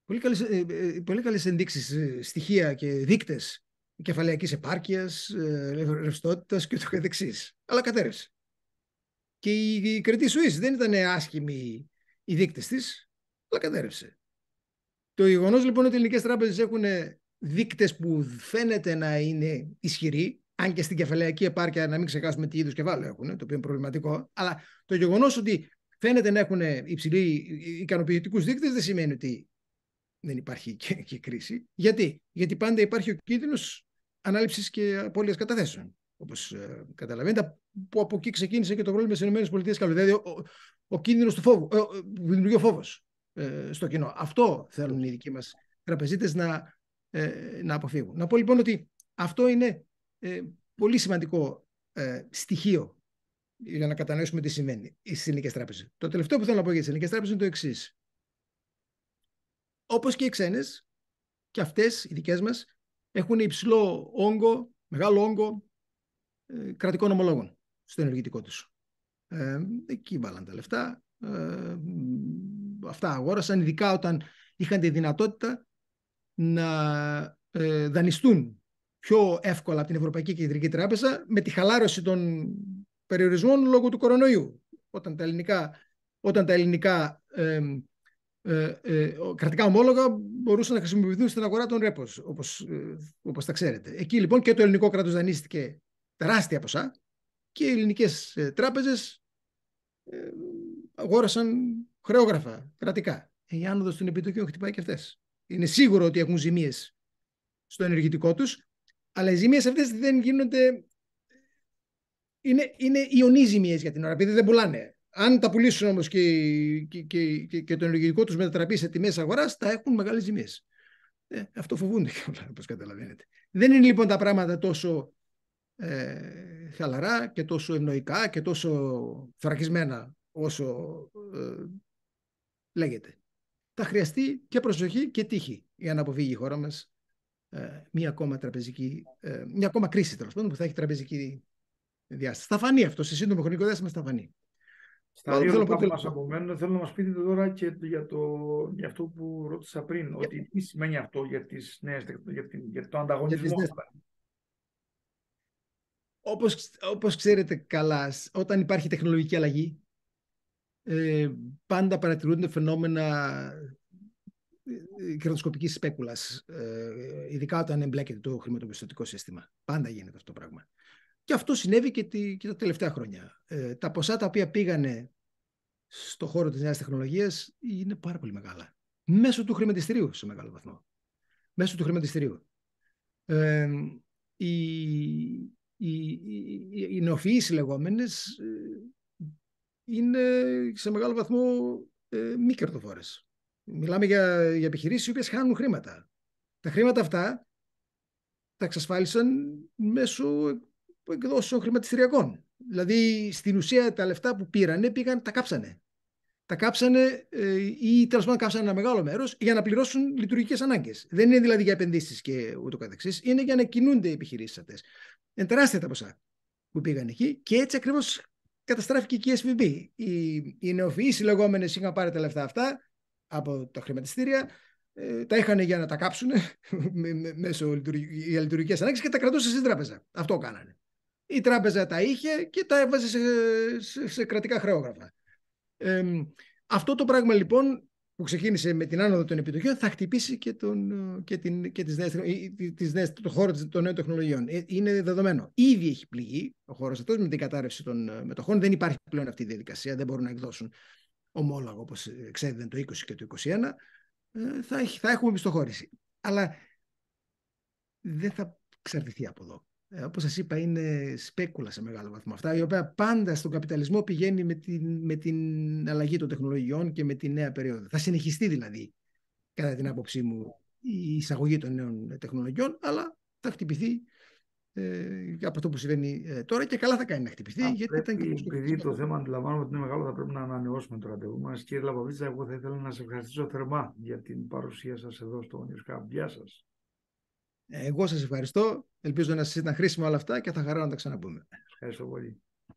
ε, ε, πολύ καλές, ενδείξεις, στοιχεία και δείκτες κεφαλαιακής επάρκειας, ρευστότητας και το καθεξής. Αλλά κατέρευσε. Και η Κρετή Σουής δεν ήταν άσχημη οι δείκτες της, αλλά κατέρευσε. Το γεγονός λοιπόν ότι οι ελληνικές τράπεζες έχουν δείκτες που φαίνεται να είναι ισχυροί, αν και στην κεφαλαϊκή επάρκεια να μην ξεχάσουμε τι είδους κεφάλαιο έχουν, το οποίο είναι προβληματικό. Αλλά το γεγονός ότι φαίνεται να έχουν υψηλή ικανοποιητικούς δείκτες δεν σημαίνει ότι δεν υπάρχει και, κρίση. Γιατί? Γιατί πάντα υπάρχει ο κίνδυνος ανάληψης και απώλειας καταθέσεων. Όπως ε, καταλαβαίνετε, που από εκεί ξεκίνησε και το πρόβλημα στις ΗΠΑ. Δηλαδή, ο, ο, κίνδυνος του φόβου, ε, δημιουργεί ο φόβος ε, στο κοινό. Αυτό θέλουν οι δικοί μας τραπεζίτες να, ε, να αποφύγουν. Να πω λοιπόν ότι αυτό είναι ε, πολύ σημαντικό ε, στοιχείο για να κατανοήσουμε τι σημαίνει η ελληνικές τράπεζες. Το τελευταίο που θέλω να πω για τις ελληνικές τράπεζες είναι το εξής. Όπως και οι ξένες, και αυτές οι δικές μας έχουν υψηλό όγκο, μεγάλο όγκο ε, κρατικών ομολόγων στο ενεργητικό τους. Ε, εκεί βάλαν τα λεφτά. Ε, αυτά αγόρασαν, ειδικά όταν είχαν τη δυνατότητα να ε, δανειστούν πιο εύκολα από την Ευρωπαϊκή Κεντρική Τράπεζα με τη χαλάρωση των περιορισμών λόγω του κορονοϊού. Όταν τα ελληνικά, όταν τα ελληνικά ε, ε, κρατικά ομόλογα μπορούσαν να χρησιμοποιηθούν στην αγορά των ρέπος, όπως, ε, όπως τα ξέρετε. Εκεί λοιπόν και το ελληνικό κράτος δανείστηκε τεράστια ποσά και οι ελληνικές ε, τράπεζες ε, αγόρασαν χρεόγραφα κρατικά. Η άνοδος των επιτοκίων χτυπάει και αυτές. Είναι σίγουρο ότι έχουν ζημίες στο ενεργητικό τους αλλά οι ζημίε αυτές δεν γίνονται. Είναι, είναι ζημίε για την ώρα, επειδή δεν πουλάνε. Αν τα πουλήσουν όμως και, και, το ενεργητικό τους μετατραπεί σε τιμές αγοράς, θα έχουν μεγάλες ζημίε. Ε, αυτό φοβούνται όλα, όπως καταλαβαίνετε. Δεν είναι λοιπόν τα πράγματα τόσο ε, χαλαρά και τόσο ευνοϊκά και τόσο θωρακισμένα όσο ε, λέγεται. Θα χρειαστεί και προσοχή και τύχη για να αποφύγει η χώρα μας ε, μία ακόμα τραπεζική, ε, μία ακόμα κρίση τέλος πάντων που θα έχει τραπεζική διάσταση. Θα φανεί αυτό σε σύντομο χρονικό διάστημα, θα φανεί. Στα δύο πάνω που μας απομένουν, θέλω να μας πείτε τώρα και για, το, για αυτό που ρώτησα πριν, ότι τι σημαίνει αυτό για, τις νέες, για, για το ανταγωνισμό. όπως, όπως ξέρετε καλά, όταν υπάρχει τεχνολογική αλλαγή, ε, πάντα παρατηρούνται φαινόμενα ε, ε, κερδοσκοπική σπέκουλας, ε, ειδικά όταν εμπλέκεται το χρηματοπιστωτικό σύστημα. Πάντα γίνεται αυτό το πράγμα. Και αυτό συνέβη και, τη, και τα τελευταία χρόνια. τα ποσά τα οποία πήγανε στον χώρο της νέας τεχνολογίας είναι πάρα πολύ μεγάλα. Μέσω του χρηματιστηρίου σε μεγάλο βαθμό. Μέσω του χρηματιστηρίου. οι, οι, οι, είναι σε μεγάλο βαθμό μη κερδοφόρες. Μιλάμε για, για επιχειρήσεις οι οποίες χάνουν χρήματα. Τα χρήματα αυτά τα εξασφάλισαν μέσω εκδόσεων χρηματιστηριακών. Δηλαδή, στην ουσία, τα λεφτά που πήρανε πήγαν, τα κάψανε. Τα κάψανε ε, ή τέλος πάντων κάψανε ένα μεγάλο μέρος για να πληρώσουν λειτουργικές ανάγκες. Δεν είναι δηλαδή για επενδύσεις και ούτω καθεξής, είναι για να κινούνται οι επιχειρήσεις αυτές. Είναι τεράστια τα ποσά που πήγαν εκεί και έτσι ακριβώς καταστράφηκε και η SVB. Οι, οι νεοφυεί λεγόμενες είχαν πάρει τα λεφτά αυτά, από τα χρηματιστήρια, ε, τα είχαν για να τα κάψουν μέσω για λειτουργικές ανάγκες και τα κρατούσε στην τράπεζα. Αυτό κάνανε. Η τράπεζα τα είχε και τα έβαζε σε, σε, κρατικά χρεόγραφα. Ε, αυτό το πράγμα λοιπόν που ξεκίνησε με την άνοδο των επιτοκίων θα χτυπήσει και, τον, και, την, και τις νέες, τις νέες, το χώρο των νέων τεχνολογιών. Ε, είναι δεδομένο. Ήδη έχει πληγεί ο χώρος αυτός με την κατάρρευση των ε, μετοχών. Δεν υπάρχει πλέον αυτή η διαδικασία, δεν μπορούν να εκδώσουν ομόλογα, όπως ε, ξέρετε, το 20 και το 21, ε, θα, έχει, θα έχουμε πιστοχώρηση. Αλλά δεν θα εξαρτηθεί από εδώ. Ε, όπως σας είπα, είναι σπέκουλα σε μεγάλο βαθμό αυτά, η οποία πάντα στον καπιταλισμό πηγαίνει με την, με την αλλαγή των τεχνολογιών και με τη νέα περίοδο. Θα συνεχιστεί δηλαδή, κατά την άποψή μου, η εισαγωγή των νέων τεχνολογιών, αλλά θα χτυπηθεί ε, από αυτό που συμβαίνει ε, τώρα και καλά θα κάνει να χτυπηθεί. Α, γιατί πρέπει, ήταν και επειδή το θέμα αντιλαμβάνομαι ότι είναι μεγάλο, θα πρέπει να ανανεώσουμε το ραντεβού μας. Κύριε Λαπαβίτσα, εγώ θα ήθελα να σα ευχαριστήσω θερμά για την παρουσία σας εδώ στο News Γεια σας. Εγώ σας ευχαριστώ. Ελπίζω να σας ήταν χρήσιμα όλα αυτά και θα χαρά να τα ξαναπούμε. Ευχαριστώ πολύ.